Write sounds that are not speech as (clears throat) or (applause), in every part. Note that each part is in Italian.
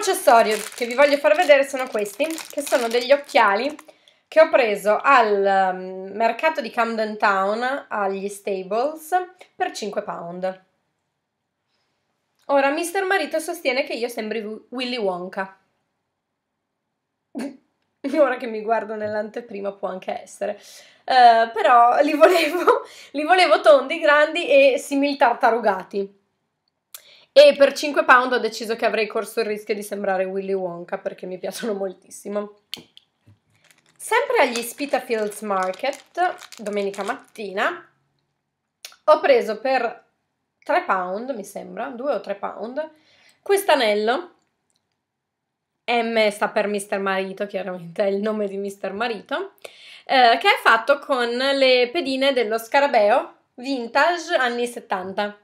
accessorio che vi voglio far vedere sono questi, che sono degli occhiali che ho preso al ehm, mercato di Camden Town, agli Stables, per 5 pound. Ora, Mister Marito sostiene che io sembri Willy Wonka. (laughs) Ora che mi guardo nell'anteprima può anche essere. Uh, però li volevo, (laughs) li volevo tondi, grandi e simil tartarugati. E per 5 pound ho deciso che avrei corso il rischio di sembrare Willy Wonka perché mi piacciono moltissimo. Sempre agli Spitafields Market, domenica mattina, ho preso per 3 pound, mi sembra, 2 o 3 pound, quest'anello. M sta per Mr. Marito, chiaramente è il nome di Mr. Marito, eh, che è fatto con le pedine dello scarabeo vintage anni 70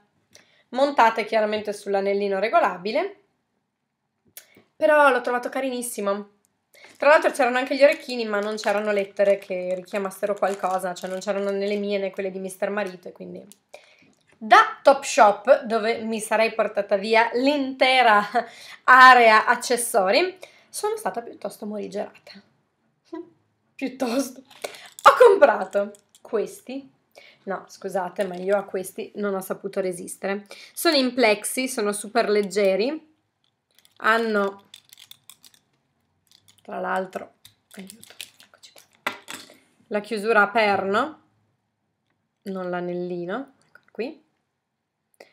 montate chiaramente sull'anellino regolabile, però l'ho trovato carinissimo. Tra l'altro c'erano anche gli orecchini, ma non c'erano lettere che richiamassero qualcosa, cioè non c'erano né le mie né quelle di Mister Marito, e quindi... Da Topshop, dove mi sarei portata via l'intera area accessori, sono stata piuttosto morigerata. (laughs) piuttosto. Ho comprato questi No, scusate, ma io a questi non ho saputo resistere. Sono in plexi, sono super leggeri. Hanno, tra l'altro, aiuto, la chiusura a perno, non l'anellino, ecco qui.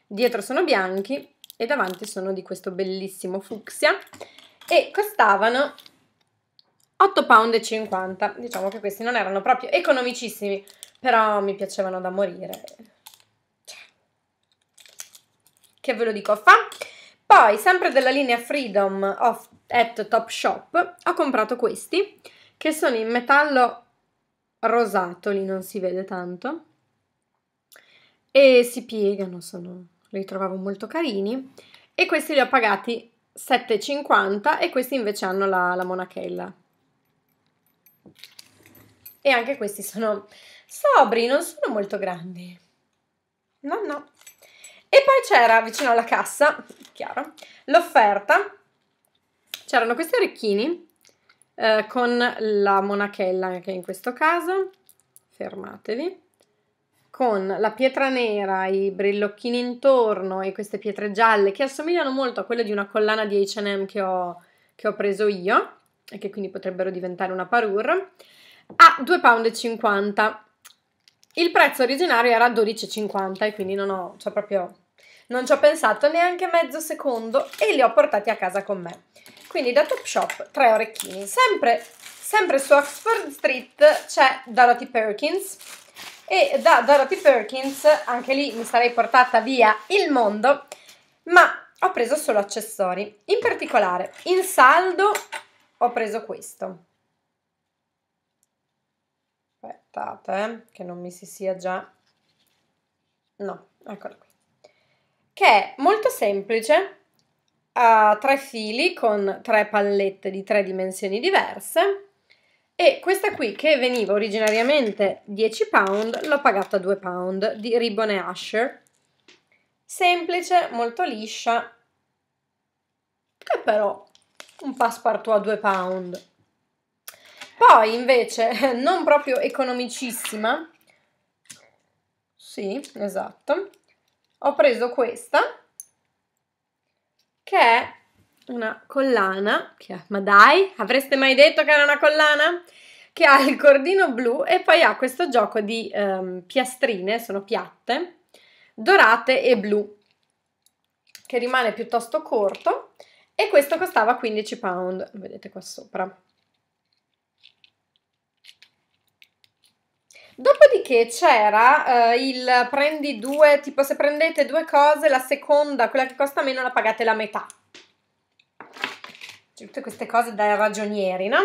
Dietro sono bianchi e davanti sono di questo bellissimo fucsia e costavano 8,50 pound. Diciamo che questi non erano proprio economicissimi. Però mi piacevano da morire. Cioè. Che ve lo dico fa. Poi, sempre della linea Freedom of, at Top Shop, ho comprato questi, che sono in metallo rosato, lì non si vede tanto. E si piegano, sono... li trovavo molto carini. E questi li ho pagati 7,50 e questi invece hanno la, la monachella. E anche questi sono Sobri, non sono molto grandi. No, no. E poi c'era vicino alla cassa, chiaro, l'offerta. C'erano questi orecchini eh, con la monachella, anche in questo caso. Fermatevi. Con la pietra nera, i brillocchini intorno e queste pietre gialle che assomigliano molto a quelle di una collana di H&M che ho, che ho preso io e che quindi potrebbero diventare una parure a 2,50 pound il prezzo originario era 12,50 e quindi non ho, cioè proprio, non ci ho pensato neanche mezzo secondo e li ho portati a casa con me. Quindi da Top Shop tre orecchini. Sempre, sempre su Oxford Street c'è Dorothy Perkins e da Dorothy Perkins anche lì mi sarei portata via il mondo, ma ho preso solo accessori. In particolare, in saldo ho preso questo aspettate eh, che non mi si sia già no eccola qui che è molto semplice ha tre fili con tre pallette di tre dimensioni diverse e questa qui che veniva originariamente 10 pound l'ho pagata 2 pound di Ribbon Asher semplice molto liscia che però un passepartout a 2 pound poi invece, (laughs) non proprio economicissima, sì, esatto, ho preso questa, che è una collana, che, ma dai, avreste mai detto che era una collana? Che ha il cordino blu e poi ha questo gioco di ehm, piastrine, sono piatte, dorate e blu, che rimane piuttosto corto e questo costava 15 pound, vedete qua sopra. Dopodiché c'era eh, il prendi due, tipo se prendete due cose, la seconda, quella che costa meno, la pagate la metà. C'è cioè, tutte queste cose da ragionieri, no?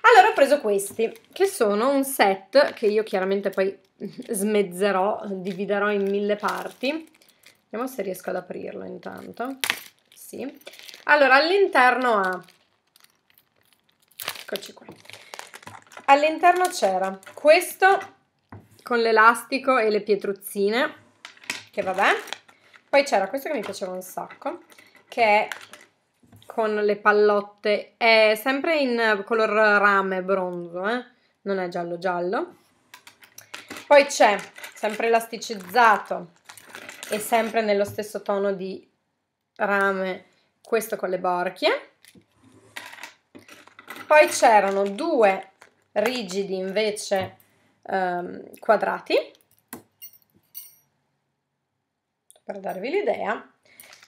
Allora ho preso questi, che sono un set che io chiaramente poi (laughs) smezzerò, dividerò in mille parti. Vediamo se riesco ad aprirlo intanto. Sì. Allora, all'interno ha... Eccoci qua. All'interno c'era questo con l'elastico e le pietruzzine, che vabbè. Poi c'era questo che mi piaceva un sacco, che è con le pallotte, è sempre in color rame bronzo, eh? non è giallo giallo. Poi c'è, sempre elasticizzato e sempre nello stesso tono di rame, questo con le borchie. Poi c'erano due rigidi invece ehm, quadrati, per darvi l'idea,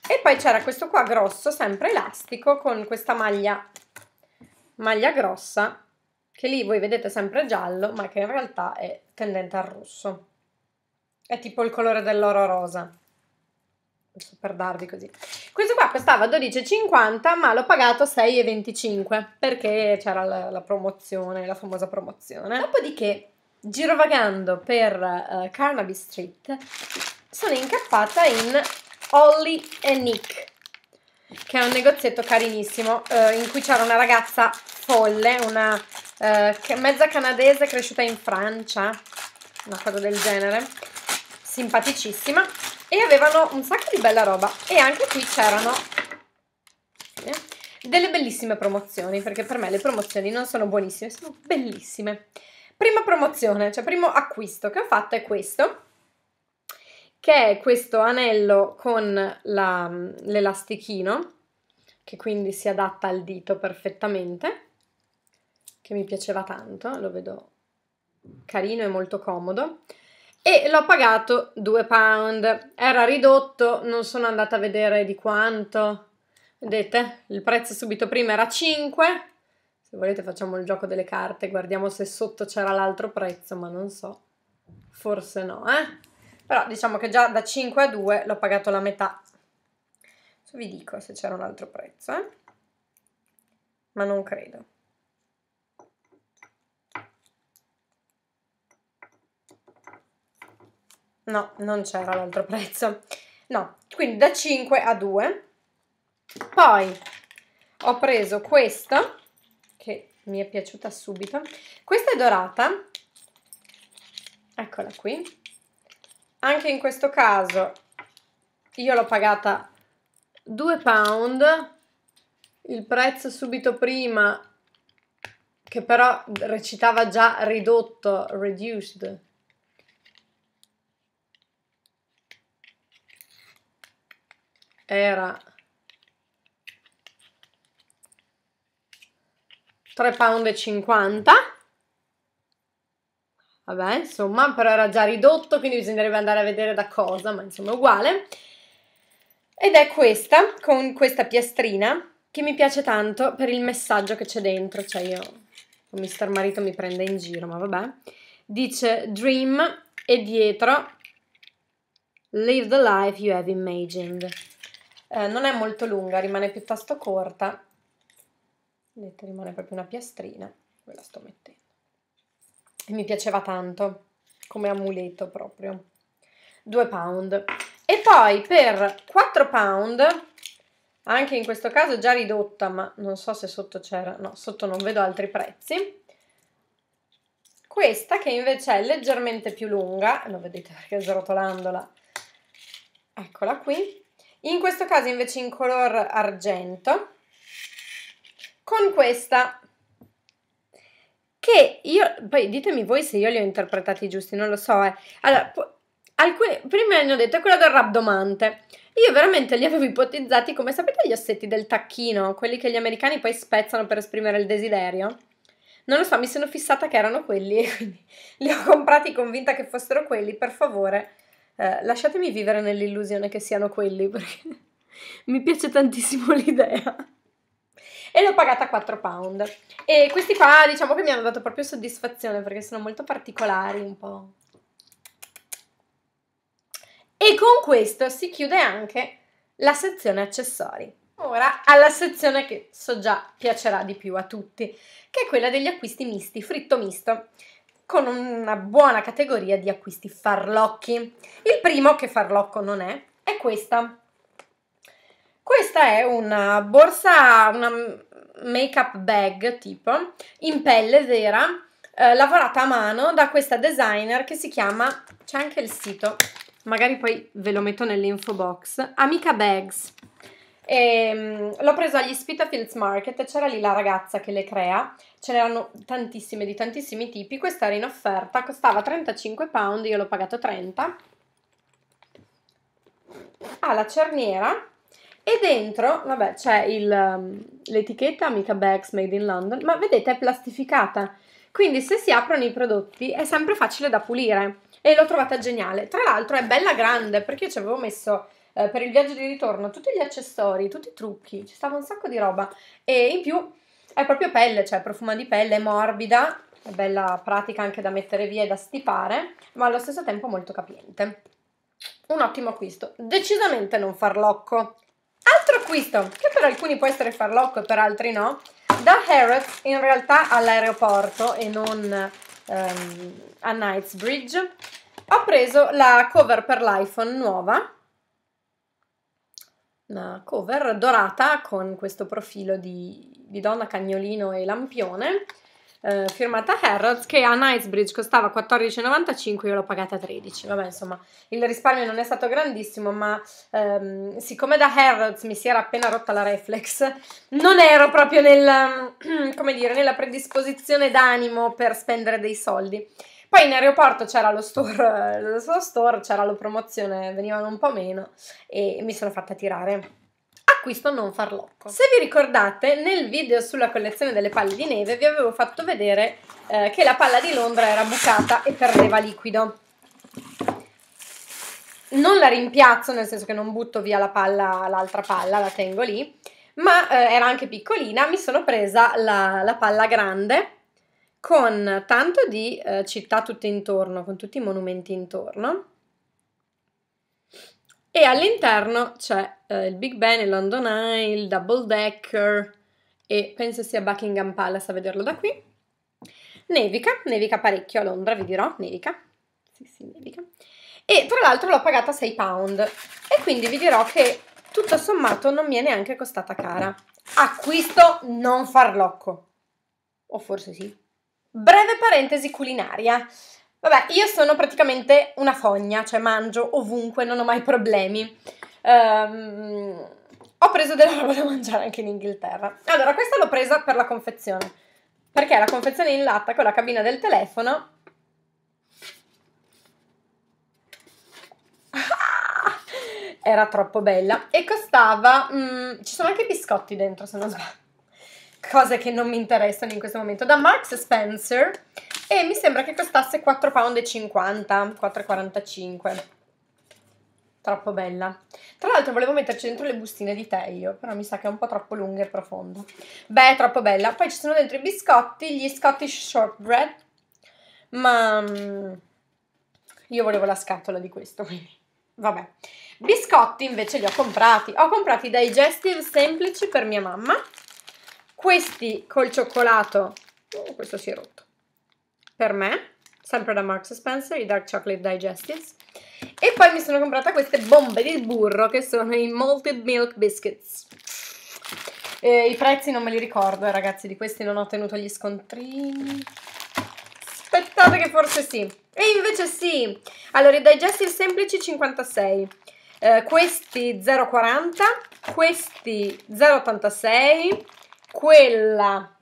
e poi c'era questo qua grosso, sempre elastico, con questa maglia, maglia grossa, che lì voi vedete sempre giallo, ma che in realtà è tendente al rosso. È tipo il colore dell'oro rosa per darvi così. Questo qua costava 12,50 ma l'ho pagato 6,25 perché c'era la, la, promozione, la famosa promozione. Dopodiché girovagando per uh, Carnaby Street, sono incappata in Holly e Nick, che è un negozietto carinissimo uh, in cui c'era una ragazza folle, una uh, mezza canadese cresciuta in Francia, una cosa del genere, simpaticissima, e avevano un sacco di bella roba. E anche qui c'erano... delle bellissime promozioni, perché per me le promozioni non sono buonissime, sono bellissime prima promozione, cioè primo acquisto che ho fatto è questo, che è questo anello con la, mm, l'elastichino, che quindi si adatta al dito perfettamente, che mi piaceva tanto, lo vedo carino e molto comodo e l'ho pagato 2 pound. Era ridotto, non sono andata a vedere di quanto. Vedete, il prezzo subito prima era 5, se volete facciamo il gioco delle carte, guardiamo se sotto c'era l'altro prezzo, ma non so. Forse no, eh? Però diciamo che già da 5 a 2 l'ho pagato la metà. Adesso vi dico se c'era un altro prezzo, eh? Ma non credo. No, non c'era l'altro prezzo. No, quindi da 5 a 2. Poi ho preso questo che mi è piaciuta subito. Questa è dorata, eccola qui. Anche in questo caso io l'ho pagata 2 pound, il prezzo subito prima che però recitava già ridotto, reduced. Era 3,50 Vabbè, insomma, però era già ridotto, quindi bisognerebbe andare a vedere da cosa, ma insomma è uguale. Ed è questa, con questa piastrina, che mi piace tanto per il messaggio che c'è dentro. Cioè io, il mister marito mi prende in giro, ma vabbè. Dice Dream e dietro Live the life you have imagined. Eh, non è molto lunga, rimane piuttosto corta, vedete rimane proprio una piastrina ve la sto mettendo e mi piaceva tanto come amuleto proprio 2 pound e poi per 4 pound anche in questo caso già ridotta ma non so se sotto c'era no sotto non vedo altri prezzi questa che invece è leggermente più lunga lo vedete perché srotolandola eccola qui in questo caso invece in color argento con questa che io poi ditemi voi se io li ho interpretati giusti, non lo so, eh. Allora, alcuni prima hanno detto è quella del rabdomante. Io veramente li avevo ipotizzati come sapete gli ossetti del tacchino, quelli che gli americani poi spezzano per esprimere il desiderio. Non lo so, mi sono fissata che erano quelli, (laughs) quindi li ho comprati convinta che fossero quelli, per favore. Eh, lasciatemi vivere nell'illusione che siano quelli perché (laughs) mi piace tantissimo l'idea e l'ho pagata 4 pound. E questi qua diciamo che mi hanno dato proprio soddisfazione perché sono molto particolari un po'. E con questo si chiude anche la sezione accessori. Ora alla sezione che so già piacerà di più a tutti, che è quella degli acquisti misti, fritto misto, con una buona categoria di acquisti farlocchi. Il primo, che farlocco non è, è questa, questa è una borsa, una make-up bag tipo, in pelle vera, eh, lavorata a mano da questa designer che si chiama, c'è anche il sito, magari poi ve lo metto nell'info box, Amica Bags. Um, l'ho preso agli Spitafields Market c'era lì la ragazza che le crea, ce n'erano tantissime di tantissimi tipi, questa era in offerta, costava 35 pound, io l'ho pagato 30. Ha ah, la cerniera e dentro, vabbè, c'è il, um, l'etichetta Amica Bags Made in London, ma vedete è plastificata. Quindi se si aprono i prodotti è sempre facile da pulire e l'ho trovata geniale. Tra l'altro è bella grande perché io ci avevo messo eh, per il viaggio di ritorno tutti gli accessori, tutti i trucchi, ci stava un sacco di roba e in più è proprio pelle, cioè profuma di pelle, è morbida, è bella pratica anche da mettere via e da stipare, ma allo stesso tempo molto capiente. Un ottimo acquisto, decisamente non farlocco. Altro acquisto, che per alcuni può essere farlocco e per altri no, da Harrods in realtà all'aeroporto e non ehm, a Knightsbridge, ho preso la cover per l'iPhone nuova, una cover dorata con questo profilo di, di donna cagnolino e lampione, eh, firmata Harrods che a Knightsbridge costava 14,95, io l'ho pagata 13. Vabbè, insomma, il risparmio non è stato grandissimo, ma ehm, siccome da Harrods mi si era appena rotta la reflex, non ero proprio nel, ehm, (clears throat) dire, nella predisposizione d'animo per spendere dei soldi. Poi in aeroporto c'era lo store, eh, lo store c'era la promozione, venivano un po' meno e mi sono fatta tirare acquisto non farlocco. Se vi ricordate, nel video sulla collezione delle palle di neve vi avevo fatto vedere eh, che la palla di Londra era bucata e perdeva liquido. Non la rimpiazzo, nel senso che non butto via la palla, l'altra palla, la tengo lì, ma eh, era anche piccolina, mi sono presa la, la palla grande con tanto di eh, città tutte intorno, con tutti i monumenti intorno, e all'interno c'è eh, il Big Ben, il London Eye, il Double Decker e penso sia Buckingham Palace a vederlo da qui. Nevica, nevica parecchio a Londra, vi dirò, nevica. Sì, sì, nevica. E tra l'altro l'ho pagata 6 pound e quindi vi dirò che tutto sommato non mi è neanche costata cara. Acquisto non farlocco. O forse sì. Breve parentesi culinaria. Vabbè, io sono praticamente una fogna, cioè mangio ovunque, non ho mai problemi. Um, ho preso della roba da mangiare anche in Inghilterra. Allora, questa l'ho presa per la confezione, perché la confezione in latta con la cabina del telefono... Ah, era troppo bella e costava... Um, ci sono anche biscotti dentro, se non sbaglio. Cose che non mi interessano in questo momento. Da Marks Spencer e mi sembra che costasse 4,50 4,45 Troppo bella. Tra l'altro volevo metterci dentro le bustine di tè io, però mi sa che è un po' troppo lunga e profonda. Beh, è troppo bella. Poi ci sono dentro i biscotti, gli Scottish Shortbread, ma mm, io volevo la scatola di questo, quindi vabbè. Biscotti invece li ho comprati. Ho comprati i digestive semplici per mia mamma. Questi col cioccolato. Oh, questo si è rotto per me, sempre da Marks Spencer, i Dark Chocolate Digestives. E poi mi sono comprata queste bombe di burro che sono i Malted Milk Biscuits. Eh, I prezzi non me li ricordo, eh, ragazzi, di questi non ho tenuto gli scontrini. Aspettate che forse sì. E invece sì! Allora, i digestivi semplici 56. Eh, questi 0,40, questi 0,86, quella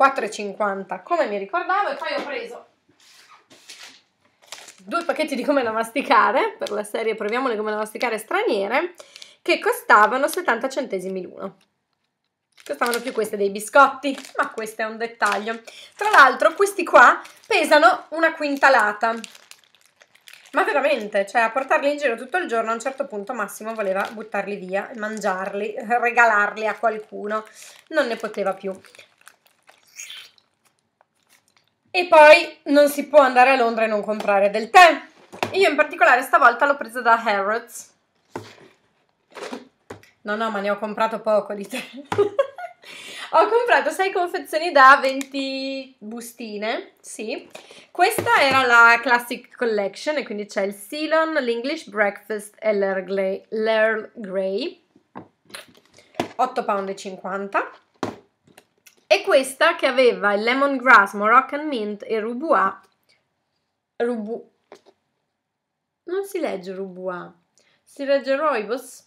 4,50 come mi ricordavo e poi ho preso due pacchetti di gomme da masticare per la serie proviamo le gomme da masticare straniere che costavano 70 centesimi l'uno costavano più queste dei biscotti ma questo è un dettaglio tra l'altro questi qua pesano una quintalata ma veramente, cioè a portarli in giro tutto il giorno a un certo punto Massimo voleva buttarli via, mangiarli, (laughs) regalarli a qualcuno, non ne poteva più. E poi non si può andare a Londra e non comprare del tè. Io in particolare stavolta l'ho presa da Harrods. No, no, ma ne ho comprato poco di tè. (laughs) ho comprato 6 confezioni da 20 bustine, sì. Questa era la Classic Collection e quindi c'è il Ceylon, l'English Breakfast e l'Earl Grey. 8,50 pound. E questa che aveva il lemongrass, Moroccan mint e rubuà. Rubu... Non si legge rubuà. Si legge roibos?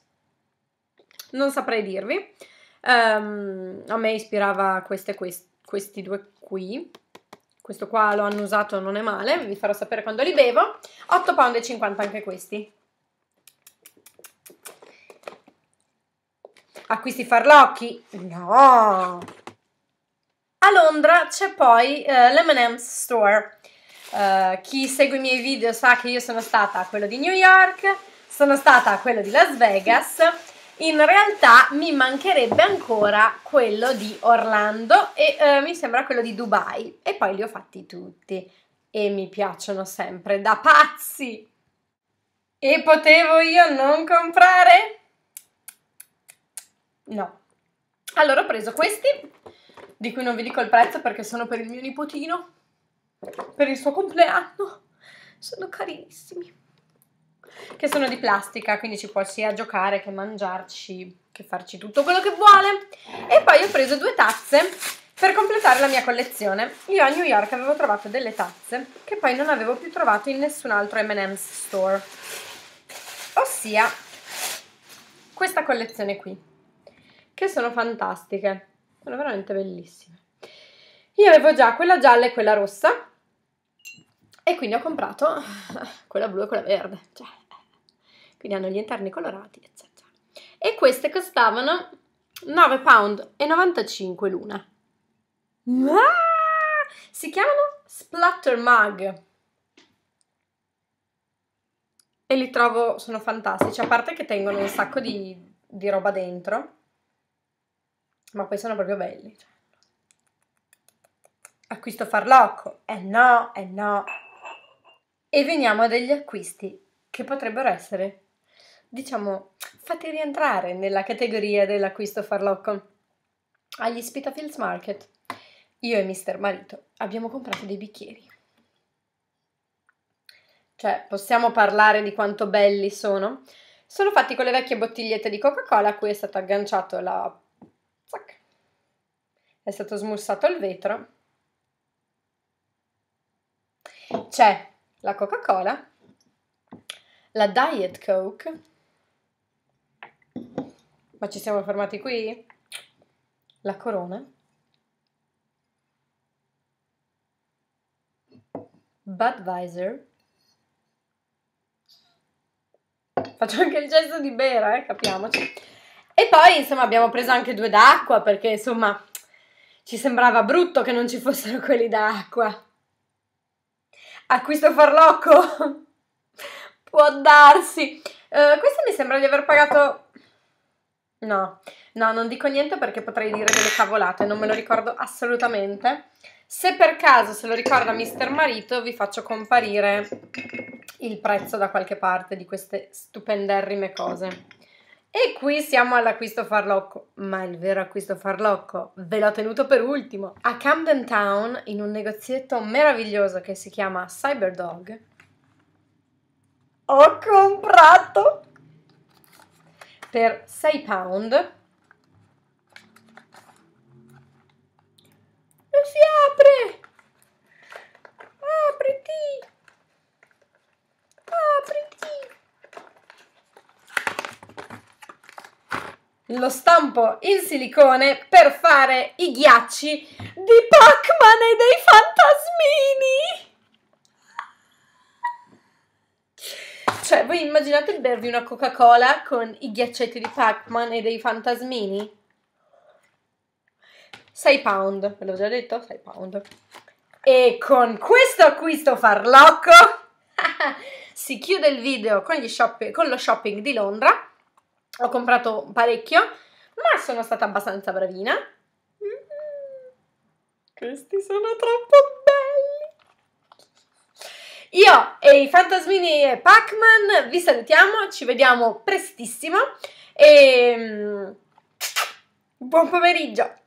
Non saprei dirvi. Um, a me ispirava queste, quest questi due qui. Questo qua lo hanno usato, non è male. Vi farò sapere quando li bevo. 8,50 pound anche questi. acquisti farlocchi? No! A Londra c'è poi eh, l'M&M's Store. Eh, chi segue i miei video sa che io sono stata a quello di New York, sono stata a quello di Las Vegas. In realtà mi mancherebbe ancora quello di Orlando e eh, mi sembra quello di Dubai. E poi li ho fatti tutti e mi piacciono sempre da pazzi. E potevo io non comprare? No. Allora ho preso questi di cui non vi dico il prezzo perché sono per il mio nipotino, per il suo compleanno. Sono carinissimi. Che sono di plastica, quindi ci può sia giocare che mangiarci, che farci tutto quello che vuole. E poi ho preso due tazze per completare la mia collezione. Io a New York avevo trovato delle tazze che poi non avevo più trovato in nessun altro M&M's store. Ossia questa collezione qui, che sono fantastiche sono veramente bellissime. Io avevo già quella gialla e quella rossa e quindi ho comprato (laughs) quella blu e quella verde, cioè, eh. quindi hanno gli interni colorati, eccetera. E queste costavano 9,95 l'una. Ah! Si chiamano Splatter Mug. E li trovo, sono fantastici, a parte che tengono un sacco di, di roba dentro ma poi sono proprio belli. Cioè. Acquisto farlocco. Eh no, eh no. E veniamo a degli acquisti che potrebbero essere, diciamo, fatti rientrare nella categoria dell'acquisto farlocco. Agli Spitafields Market, io e mister marito abbiamo comprato dei bicchieri. Cioè, possiamo parlare di quanto belli sono? Sono fatti con le vecchie bottigliette di Coca-Cola a cui è stato agganciato la è stato smussato il vetro. C'è la Coca-Cola, la Diet Coke. Ma ci siamo fermati qui? La Corona. Budweiser. Faccio anche il gesto di bere, eh, capiamoci. E poi, insomma, abbiamo preso anche due d'acqua perché, insomma, ci sembrava brutto che non ci fossero quelli da acqua. Acquisto farlocco? (laughs) Può darsi. Uh, questo mi sembra di aver pagato... No, no, non dico niente perché potrei dire delle cavolate, non me lo ricordo assolutamente. Se per caso se lo ricorda Mister Marito, vi faccio comparire il prezzo da qualche parte di queste stupenderrime cose. E qui siamo all'acquisto farlocco, ma il vero acquisto farlocco ve l'ho tenuto per ultimo. A Camden Town, in un negozietto meraviglioso che si chiama Cyberdog, ho comprato per 6 pound non si apre! Apriti! lo stampo in silicone per fare i ghiacci di Pac-Man e dei fantasmini. Cioè, voi immaginate bervi una Coca-Cola con i ghiaccetti di Pac-Man e dei fantasmini? 6 pound, ve l'ho già detto, 6 pound. E con questo acquisto farlocco (laughs) si chiude il video con, shop, con lo shopping di Londra ho comprato parecchio, ma sono stata abbastanza bravina. Mm-hmm. questi sono troppo belli! Io e i fantasmini e Pac-Man vi salutiamo, ci vediamo prestissimo e mm, buon pomeriggio!